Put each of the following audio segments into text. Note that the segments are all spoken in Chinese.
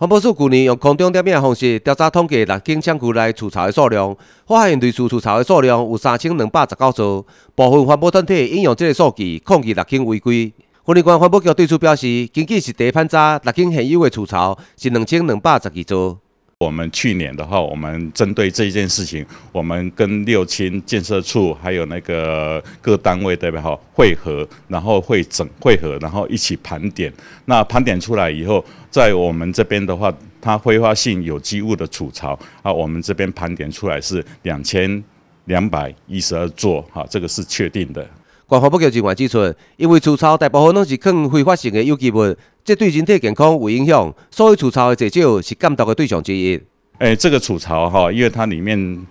环保署去年用空中点名方式调查统计六间仓库内储槽的数量，发现类似储槽的数量有三千两百十九座，部分环保团体应用这个数据控制六间违规。台南县环保局对此表示，仅仅是一盘查六间现有的储槽是两千两百十二座。我们去年的话，我们针对这一件事情，我们跟六清建设处还有那个各单位代表哈会合，然后会整会合，然后一起盘点。那盘点出来以后，在我们这边的话，它挥发性有机物的储槽啊，我们这边盘点出来是两千两百一十二座哈，这个是确定的。环保部就是外机存，因为储槽大部分拢是放挥发性的有机物。这对人体健康有影响，所以储藏的最少是监督的对象之一。哎，这个储槽哈，因为它里面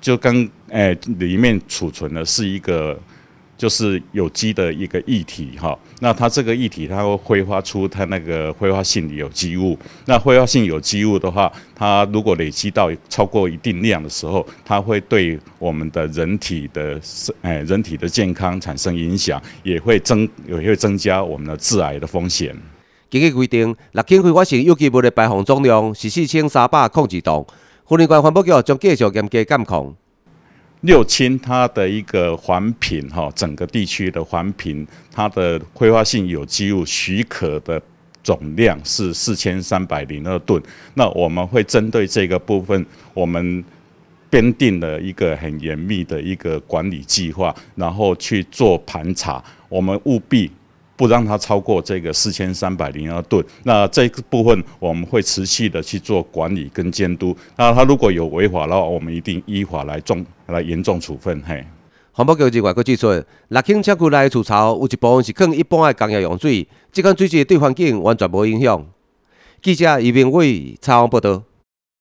就跟哎里面储存的是一个。就是有机的一个液体哈，那它这个液体，它会挥发出它那个挥发性有机物。那挥发性有机物的话，它如果累积到超过一定量的时候，它会对我们的人体的，哎，人体的健康产生影响，也会增，也会增加我们的致癌的风险。根据规定，六坑挥发性有机物的排放总量是四千三百控制吨，富宁县环保局将继续严格监控。六清，它的一个环评，哈，整个地区的环评，它的挥发性有机物许可的总量是四千三百零二吨。那我们会针对这个部分，我们编定了一个很严密的一个管理计划，然后去做盘查，我们务必。不让它超过这个四千三百零二吨，那这个部分我们会持续的去做管理跟监督。那它如果有违法的话，我们一定依法来重来严重处分。嘿。环保局一外，国记者，六警察库来抽槽有一部分是用一般的工业用水，这款水质对环境完全无影响。记者余明伟采访报道。